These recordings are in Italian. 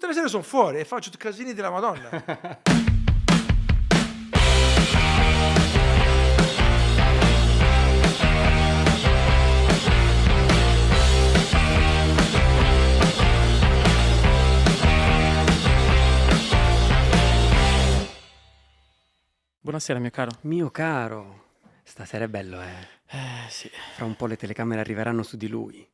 Tutte le sere sono fuori e faccio casini della Madonna. Buonasera, mio caro. Mio caro. Stasera è bello, eh? Eh, sì. Fra un po' le telecamere arriveranno su di lui.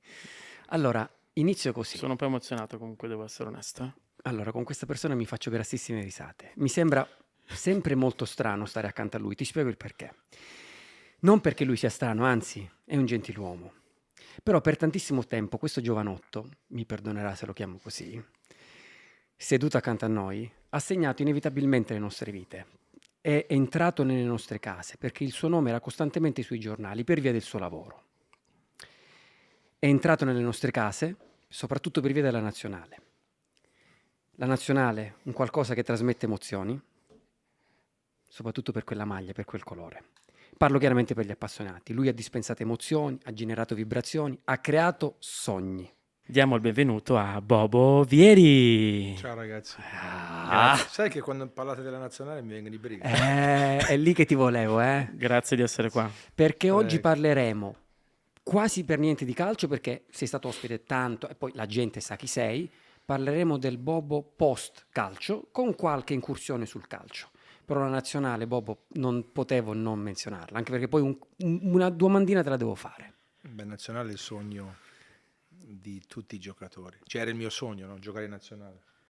Allora, Inizio così. Sono un po' emozionato comunque, devo essere onesto. Allora, con questa persona mi faccio grassissime risate. Mi sembra sempre molto strano stare accanto a lui, ti spiego il perché. Non perché lui sia strano, anzi, è un gentiluomo. Però per tantissimo tempo questo giovanotto, mi perdonerà se lo chiamo così, seduto accanto a noi, ha segnato inevitabilmente le nostre vite. È entrato nelle nostre case perché il suo nome era costantemente sui giornali per via del suo lavoro. È entrato nelle nostre case soprattutto per via della nazionale. La nazionale, un qualcosa che trasmette emozioni, soprattutto per quella maglia, per quel colore. Parlo chiaramente per gli appassionati. Lui ha dispensato emozioni, ha generato vibrazioni, ha creato sogni. Diamo il benvenuto a Bobo Vieri. Ciao ragazzi. Ah. Sai che quando parlate della nazionale mi vengono i brividi. Eh, è lì che ti volevo, eh. Grazie di essere qua. Perché Prego. oggi parleremo quasi per niente di calcio perché sei stato ospite tanto e poi la gente sa chi sei. Parleremo del Bobo post calcio con qualche incursione sul calcio. Però la nazionale, Bobo, non potevo non menzionarla, anche perché poi un, una domandina te la devo fare. Beh, nazionale è il sogno di tutti i giocatori. Cioè era il mio sogno, no? giocare in nazionale.